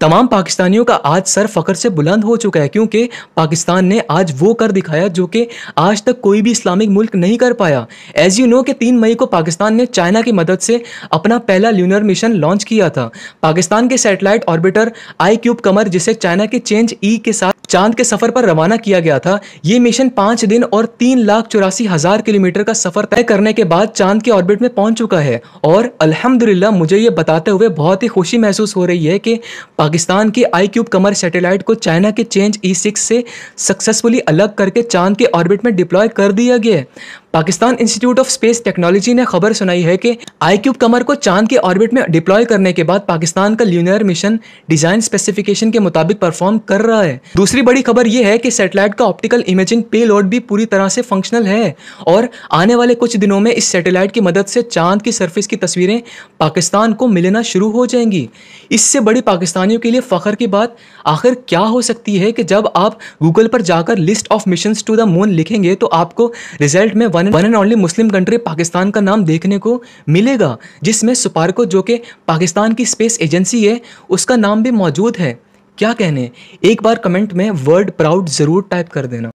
तमाम पाकिस्तानियों का आज सर फख्र से बुलंद हो चुका है क्योंकि पाकिस्तान ने आज वो कर दिखाया जो कि आज तक कोई भी इस्लामिक मुल्क नहीं कर पाया एज यू नो कि तीन मई को पाकिस्तान ने चाइना की मदद से अपना पहला ल्यूनर मिशन लॉन्च किया था पाकिस्तान के satellite orbiter I cube Qamar जिसे चाइना के चेंज ई e के साथ चांद के सफर पर रवाना किया गया था ये मिशन पांच दिन और तीन लाख चौरासी हजार किलोमीटर का सफर तय करने के बाद चांद के ऑर्बिट में पहुंच चुका है और अल्हम्दुलिल्लाह मुझे ये बताते हुए बहुत ही खुशी महसूस हो रही है कि पाकिस्तान की आई क्यूब कमर सैटेलाइट को चाइना के चेंज ई सिक्स से सक्सेसफुली अलग करके चांद के ऑर्बिट में डिप्लॉय कर दिया गया है Pakistan institute of space technology ने खबर सुनाई है कि आई क्यूब कमर को चांद के ऑर्बिट में डिप्लॉय करने के बाद पाकिस्तान का ल्यूनियर मिशन डिजाइन स्पेसिफिकेशन के मुताबिक परफॉर्म कर रहा है दूसरी बड़ी खबर यह है कि सैटेलाइट का ऑप्टिकल इमेजिंग पे लोड भी पूरी तरह से फंक्शनल है और आने वाले कुछ दिनों में इस सैटेलाइट की मदद से चांद की सर्फिस की तस्वीरें पाकिस्तान को मिलना शुरू हो जाएंगी इससे बड़ी पाकिस्तानियों के लिए फ़ख्र की बात आखिर क्या हो सकती है कि जब आप गूगल पर जाकर list of mission to the moon लिखेंगे तो आपको रिजल्ट में one one and only muslim country Pakistan का नाम देखने को मिलेगा जिसमें सुपारको जो कि पाकिस्तान की स्पेस एजेंसी है उसका नाम भी मौजूद है क्या कहने एक बार कमेंट में वर्ड प्राउड ज़रूर टाइप कर देना